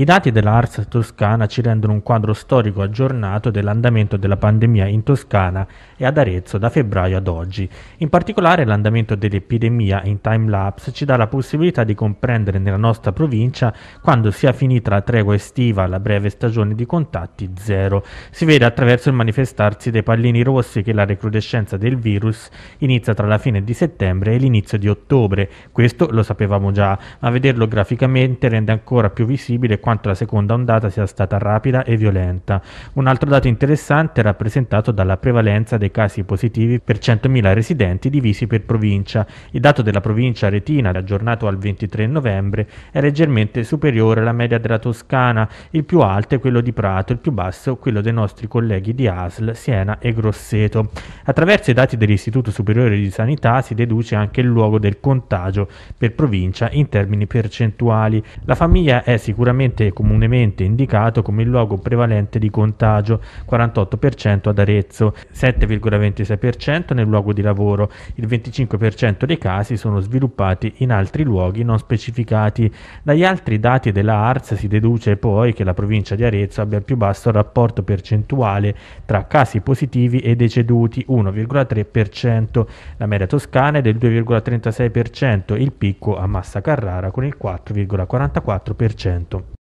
I dati dell'ARS toscana ci rendono un quadro storico aggiornato dell'andamento della pandemia in Toscana e ad Arezzo da febbraio ad oggi. In particolare l'andamento dell'epidemia in time lapse ci dà la possibilità di comprendere nella nostra provincia quando sia finita la tregua estiva, la breve stagione di contatti zero. Si vede attraverso il manifestarsi dei pallini rossi che la recrudescenza del virus inizia tra la fine di settembre e l'inizio di ottobre. Questo lo sapevamo già, ma vederlo graficamente rende ancora più visibile quanto quanto la seconda ondata sia stata rapida e violenta. Un altro dato interessante è rappresentato dalla prevalenza dei casi positivi per 100.000 residenti divisi per provincia. Il dato della provincia retina, aggiornato al 23 novembre, è leggermente superiore alla media della Toscana, il più alto è quello di Prato, il più basso quello dei nostri colleghi di ASL, Siena e Grosseto. Attraverso i dati dell'Istituto Superiore di Sanità si deduce anche il luogo del contagio per provincia in termini percentuali. La famiglia è sicuramente attualmente è comunemente indicato come il luogo prevalente di contagio, 48% ad Arezzo, 7,26% nel luogo di lavoro. Il 25% dei casi sono sviluppati in altri luoghi non specificati. Dagli altri dati della ARS si deduce poi che la provincia di Arezzo abbia il più basso rapporto percentuale tra casi positivi e deceduti, 1,3%. La media toscana è del 2,36%, il picco a Massa Carrara con il 4,44%.